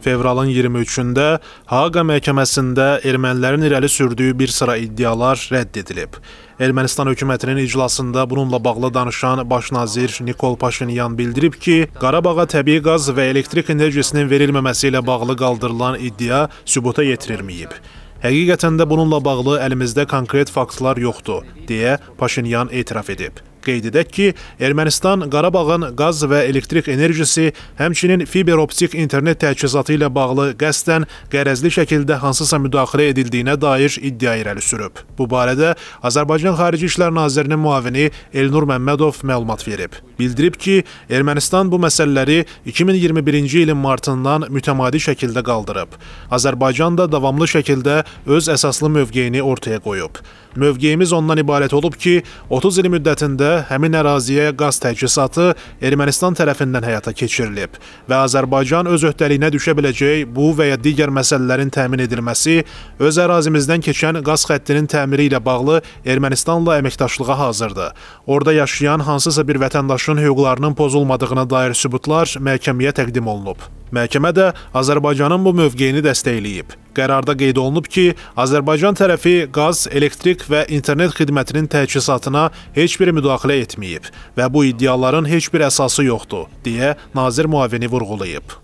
Fevralın 23-də Haqa məhkəməsində ermənilərin irəli sürdüyü bir sıra iddialar rədd edilib. Ermənistan hökumətinin iclasında bununla bağlı danışan başnazir Nikol Paşinyan bildirib ki, Qarabağa təbii qaz və elektrik enerjisinin verilməməsi ilə bağlı qaldırılan iddia sübuta yetirilməyib. Həqiqətən də bununla bağlı əlimizdə konkret faktlar yoxdur, deyə Paşinyan etiraf edib. Qeyd edək ki, Ermənistan Qarabağın qaz və elektrik enerjisi, həmçinin fiber-optik internet təchizatı ilə bağlı qəsdən qərəzli şəkildə hansısa müdaxilə edildiyinə dair iddia irəli sürüb. Bu barədə Azərbaycan Xarici İşlər Nazirinin müavini Elnur Məmmədov məlumat verib. Bildirib ki, Ermənistan bu məsələləri 2021-ci ilin martından mütəmadi şəkildə qaldırıb. Azərbaycan da davamlı şəkildə öz əsaslı mövqeyini ortaya qoyub. Mövqeyimiz ondan ibarət olub ki, 30 il müddətində həmin əraziyə qaz təchizatı Ermənistan tərəfindən həyata keçirilib və Azərbaycan öz öhdəliyinə düşə biləcək bu və ya digər məsələlərin təmin edilməsi, öz ərazimizdən keçən qaz xəttinin təmiri ilə bağlı Ermənistanla əməkdaşlığa hazırdır. Orada yaşayan hansısa bir vətəndaşın hüquqlarının pozulmadığına dair sübutlar məhkəməyə təqdim olunub. Məhkəmə də Azərbaycanın bu mövqeyini dəstəkləyib. Qərarda qeyd olunub ki, Azərbaycan tərəfi qaz, elektrik və internet xidmətinin təchizatına heç bir müdaxilə etməyib və bu iddiaların heç bir əsası yoxdur, deyə nazir müavini vurğulayıb.